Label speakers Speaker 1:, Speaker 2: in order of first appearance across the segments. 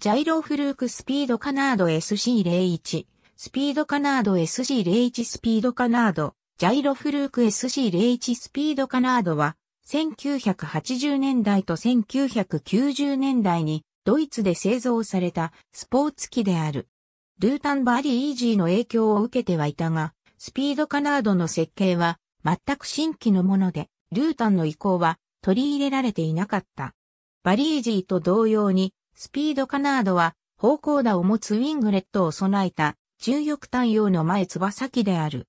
Speaker 1: ジャイロフルークスピードカナード SC01、スピードカナード
Speaker 2: SC01 スピードカナード、ジャイロフルーク SC01 スピードカナードは、1980年代と1990年代にドイツで製造されたスポーツ機である。ルータンバリーイージーの影響を受けてはいたが、スピードカナードの設計は全く新規のもので、ルータンの意向は取り入れられていなかった。バリージーと同様にスピードカナードは、方向打を持つウィングレットを備えた、重翼単葉の前翼先である。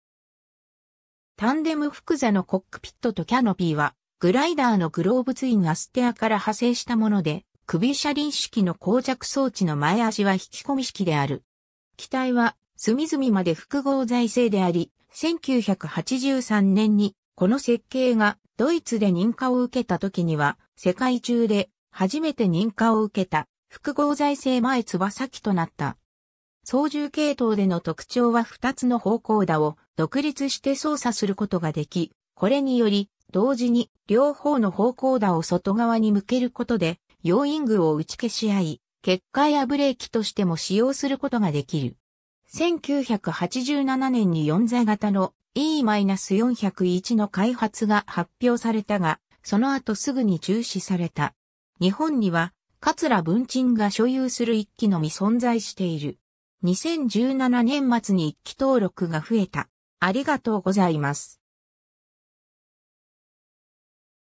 Speaker 2: タンデム複座のコックピットとキャノピーは、グライダーのグローブツインアステアから派生したもので、首車輪式の膠着装置の前足は引き込み式である。機体は隅々まで複合材製であり、1983年にこの設計がドイツで認可を受けた時には世界中で初めて認可を受けた複合財政前翼機となった。操縦系統での特徴は2つの方向打を独立して操作することができ、これにより、同時に両方の方向打を外側に向けることで、要因具を打ち消し合い、結界やブレーキとしても使用することができる。1987年に4座型の E-401 の開発が発表されたが、その後すぐに中止された。日本には桂文鎮が所有する一機のみ存在している。2017年末に一機登録が
Speaker 1: 増えた。ありがとうございます。